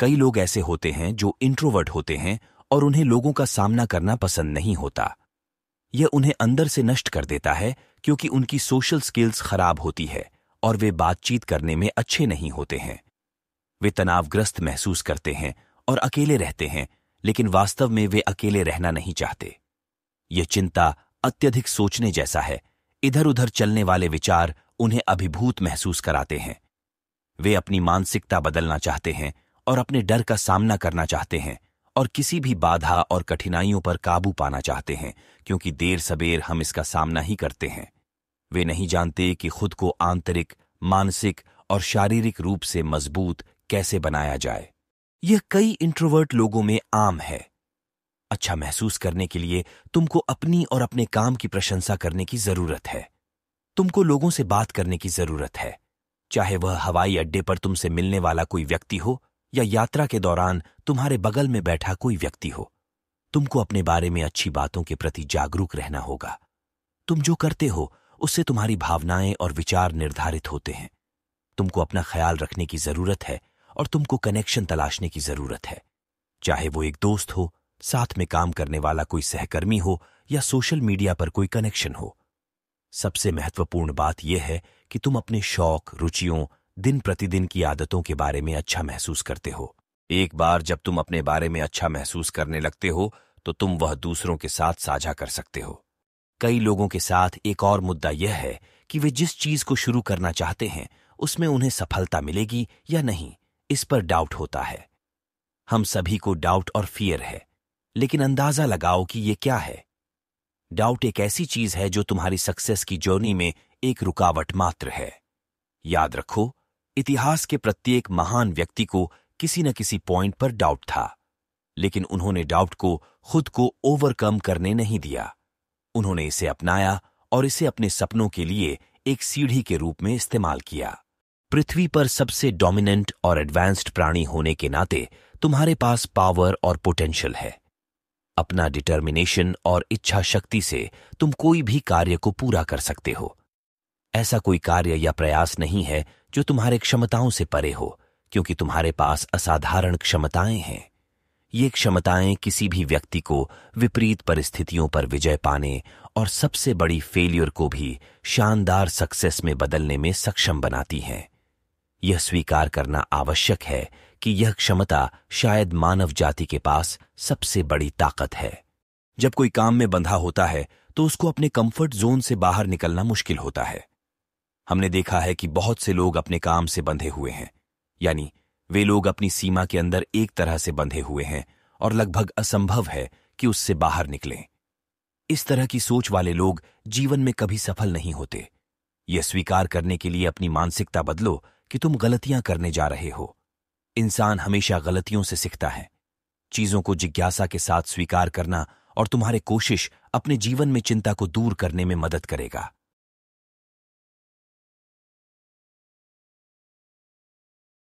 कई लोग ऐसे होते हैं जो इंट्रोवर्ट होते हैं और उन्हें लोगों का सामना करना पसंद नहीं होता यह उन्हें अंदर से नष्ट कर देता है क्योंकि उनकी सोशल स्किल्स खराब होती है और वे बातचीत करने में अच्छे नहीं होते हैं वे तनावग्रस्त महसूस करते हैं और अकेले रहते हैं लेकिन वास्तव में वे अकेले रहना नहीं चाहते यह चिंता अत्यधिक सोचने जैसा है इधर उधर चलने वाले विचार उन्हें अभिभूत महसूस कराते हैं वे अपनी मानसिकता बदलना चाहते हैं और अपने डर का सामना करना चाहते हैं और किसी भी बाधा और कठिनाइयों पर काबू पाना चाहते हैं क्योंकि देर सबेर हम इसका सामना ही करते हैं वे नहीं जानते कि खुद को आंतरिक मानसिक और शारीरिक रूप से मजबूत कैसे बनाया जाए यह कई इंट्रोवर्ट लोगों में आम है अच्छा महसूस करने के लिए तुमको अपनी और अपने काम की प्रशंसा करने की जरूरत है तुमको लोगों से बात करने की जरूरत है चाहे वह हवाई अड्डे पर तुमसे मिलने वाला कोई व्यक्ति हो या यात्रा के दौरान तुम्हारे बगल में बैठा कोई व्यक्ति हो तुमको अपने बारे में अच्छी बातों के प्रति जागरूक रहना होगा तुम जो करते हो उससे तुम्हारी भावनाएं और विचार निर्धारित होते हैं तुमको अपना ख्याल रखने की जरूरत है और तुमको कनेक्शन तलाशने की जरूरत है चाहे वो एक दोस्त हो साथ में काम करने वाला कोई सहकर्मी हो या सोशल मीडिया पर कोई कनेक्शन हो सबसे महत्वपूर्ण बात यह है कि तुम अपने शौक रुचियों दिन प्रतिदिन की आदतों के बारे में अच्छा महसूस करते हो एक बार जब तुम अपने बारे में अच्छा महसूस करने लगते हो तो तुम वह दूसरों के साथ साझा कर सकते हो कई लोगों के साथ एक और मुद्दा यह है कि वे जिस चीज को शुरू करना चाहते हैं उसमें उन्हें सफलता मिलेगी या नहीं इस पर डाउट होता है हम सभी को डाउट और फियर है लेकिन अंदाजा लगाओ कि ये क्या है डाउट एक ऐसी चीज है जो तुम्हारी सक्सेस की जर्नी में एक रुकावट मात्र है याद रखो इतिहास के प्रत्येक महान व्यक्ति को किसी न किसी पॉइंट पर डाउट था लेकिन उन्होंने डाउट को खुद को ओवरकम करने नहीं दिया उन्होंने इसे अपनाया और इसे अपने सपनों के लिए एक सीढ़ी के रूप में इस्तेमाल किया पृथ्वी पर सबसे डोमिनेंट और एडवांस्ड प्राणी होने के नाते तुम्हारे पास पावर और पोटेंशियल है अपना डिटर्मिनेशन और इच्छा शक्ति से तुम कोई भी कार्य को पूरा कर सकते हो ऐसा कोई कार्य या प्रयास नहीं है जो तुम्हारे क्षमताओं से परे हो क्योंकि तुम्हारे पास असाधारण क्षमताएं हैं ये क्षमताएं किसी भी व्यक्ति को विपरीत परिस्थितियों पर विजय पाने और सबसे बड़ी फेलियर को भी शानदार सक्सेस में बदलने में सक्षम बनाती हैं यह स्वीकार करना आवश्यक है कि यह क्षमता शायद मानव जाति के पास सबसे बड़ी ताकत है जब कोई काम में बंधा होता है तो उसको अपने कंफर्ट जोन से बाहर निकलना मुश्किल होता है हमने देखा है कि बहुत से लोग अपने काम से बंधे हुए हैं यानी वे लोग अपनी सीमा के अंदर एक तरह से बंधे हुए हैं और लगभग असंभव है कि उससे बाहर निकलें इस तरह की सोच वाले लोग जीवन में कभी सफल नहीं होते यह स्वीकार करने के लिए अपनी मानसिकता बदलो कि तुम गलतियां करने जा रहे हो इंसान हमेशा गलतियों से सीखता है चीजों को जिज्ञासा के साथ स्वीकार करना और तुम्हारे कोशिश अपने जीवन में चिंता को दूर करने में मदद करेगा